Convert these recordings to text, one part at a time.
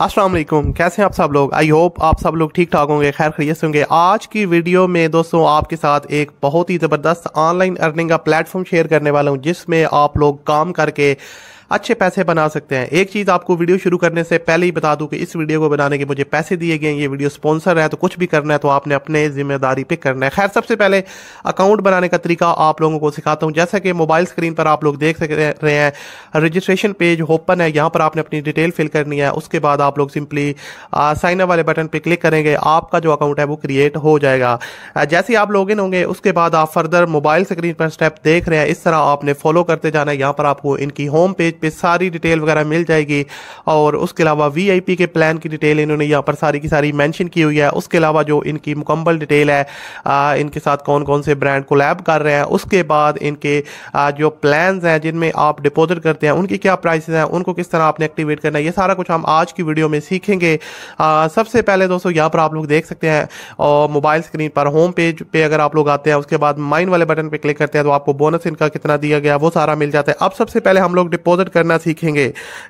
असलम कैसे हैं आप सब लोग आई होप आप सब लोग ठीक ठाक होंगे खैर खरीत होंगे आज की वीडियो में दोस्तों आपके साथ एक बहुत ही ज़बरदस्त ऑनलाइन अर्निंग का प्लेटफॉर्म शेयर करने वाला हूँ जिसमें आप लोग काम करके अच्छे पैसे बना सकते हैं एक चीज़ आपको वीडियो शुरू करने से पहले ही बता दूं कि इस वीडियो को बनाने के मुझे पैसे दिए गए ये वीडियो स्पॉन्सर है तो कुछ भी करना है तो आपने अपने जिम्मेदारी पे करना है खैर सबसे पहले अकाउंट बनाने का तरीका आप लोगों को सिखाता हूँ जैसा कि मोबाइल स्क्रीन पर आप लोग देख सक रहे हैं रजिस्ट्रेशन पेज ओपन है यहाँ पर आपने अपनी डिटेल फिल करनी है उसके बाद आप लोग सिंपली साइनअप वाले बटन पर क्लिक करेंगे आपका जो अकाउंट है वो क्रिएट हो जाएगा जैसे ही आप लॉग होंगे उसके बाद आप फर्दर मोबाइल स्क्रीन पर स्टेप देख रहे हैं इस तरह आपने फॉलो करते जाना है यहाँ पर आपको इनकी होम पेज पे सारी डिटेल वगैरह मिल जाएगी और उसके अलावा वीआईपी के प्लान की डिटेल इन्होंने यहाँ पर सारी की सारी मैंशन की हुई है उसके अलावा जो इनकी मुकम्मल डिटेल है आ, इनके साथ कौन कौन से ब्रांड लैब कर रहे हैं उसके बाद इनके आ, जो प्लान हैं जिनमें आप डिपोजिट करते हैं उनकी क्या प्राइस हैं उनको किस तरह आपने एक्टिवेट करना है ये सारा कुछ हम आज की वीडियो में सीखेंगे सबसे पहले दोस्तों यहाँ पर आप लोग देख सकते हैं और मोबाइल स्क्रीन पर होम पेज पे अगर आप लोग आते हैं उसके बाद माइन वाले बटन पर क्लिक करते हैं तो आपको बोनस इनका कितना दिया गया वो सारा मिल जाता है अब सबसे पहले हम लोग डिपोजिट डिपोजिट करना सीखेंगे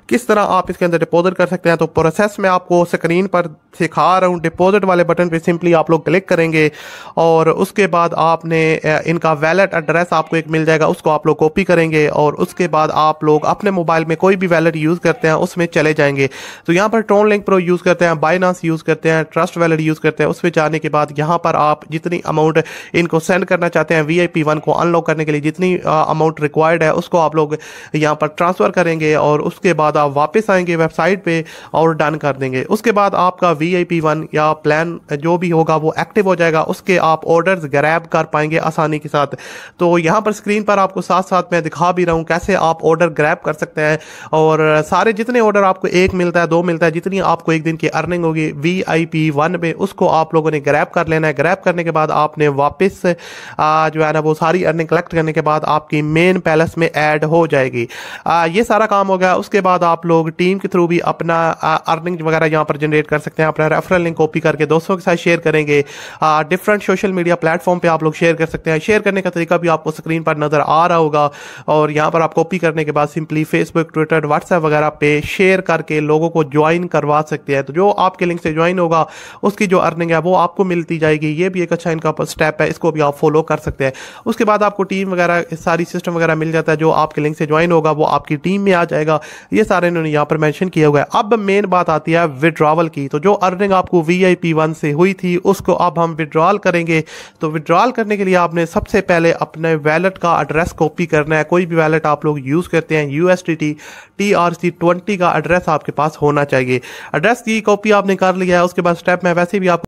किस तरह आप इसके अंदर डिपोजिट कर सकते हैं तो प्रोसेस में आपको स्क्रीन पर सिखा रहा हूँ डिपोजिट वाले बटन पर सिंपली आप लोग क्लिक करेंगे और उसके बाद आपने इनका वैलेट एड्रेस आपको एक मिल जाएगा उसको आप लोग कॉपी करेंगे और उसके बाद आप लोग अपने मोबाइल में कोई भी वैलेट यूज़ करते हैं उसमें चले जाएंगे तो यहाँ पर ट्रोन लिंक प्रो यूज़ करते हैं बाइनास यूज़ करते हैं ट्रस्ट वैलेट यूज़ करते हैं उस पर जाने के बाद यहाँ पर आप जितनी अमाउंट इनको सेंड करना चाहते हैं वी आई वन को अनलॉक करने के लिए जितनी अमाउंट रिक्वायर्ड है उसको आप लोग यहाँ पर ट्रांसफर ट्रांसफ़र करेंगे और उसके बाद आप वापस आएंगे वेबसाइट पे और डन कर देंगे उसके बाद आपका वी आई पी वन या प्लान जो भी होगा वो एक्टिव हो जाएगा उसके आप ऑर्डर्स ग्रैब कर पाएंगे आसानी के साथ तो यहाँ पर स्क्रीन पर आपको साथ साथ मैं दिखा भी रहा हूँ कैसे आप ऑर्डर ग्रैब कर सकते हैं और सारे जितने ऑर्डर आपको एक मिलता है दो मिलता है जितनी आपको एक दिन की अर्निंग होगी वी आई पी वन में उसको आप लोगों ने ग्रैब कर लेना है ग्रैब करने के बाद आपने वापस जो है ना वो सारी अर्निंग कलेक्ट करने के बाद आपकी मेन पैलेस में ऐड हो जाएगी ये सारा काम हो गया उसके बाद आप लोग टीम के थ्रू भी अपना अर्निंग वगैरह यहाँ पर जनरेट कर सकते हैं अपना रेफरल लिंक कॉपी करके दोस्तों के साथ शेयर करेंगे डिफरेंट सोशल मीडिया प्लेटफॉर्म पर आप लोग शेयर कर सकते हैं शेयर करने का तरीका भी आपको स्क्रीन पर नज़र आ रहा होगा और यहाँ पर आप कॉपी करने के बाद सिंपली फेसबुक ट्विटर व्हाट्सएप वगैरह पे शेयर करके लोगों को ज्वाइन करवा सकते हैं तो जो आपके लिंक से ज्वाइन होगा उसकी जो अर्निंग है वो आपको मिलती जाएगी ये भी एक अच्छा इनका स्टेप है इसको भी आप फॉलो कर सकते हैं उसके बाद आपको टीम वगैरह सारी सिस्टम वगैरह मिल जाता है जो आपके लिंक से ज्वाइन होगा वो आपकी टीम में आ जाएगा ये सारे इन्होंने यहाँ पर मैंशन किया हुआ है अब मेन बात आती है विड्रावल की तो जो अर्निंग आपको वी आई पी वन से हुई थी उसको अब हम विड्रॉल करेंगे तो विड्रॉल करने के लिए आपने सबसे पहले अपने वैलेट का एड्रेस कॉपी करना है कोई भी वैलेट आप लोग यूज़ करते हैं U S T T T R C twenty का एड्रेस आपके पास होना चाहिए एड्रेस की कॉपी आपने कर लिया है उसके बाद स्टेप में वैसे भी आप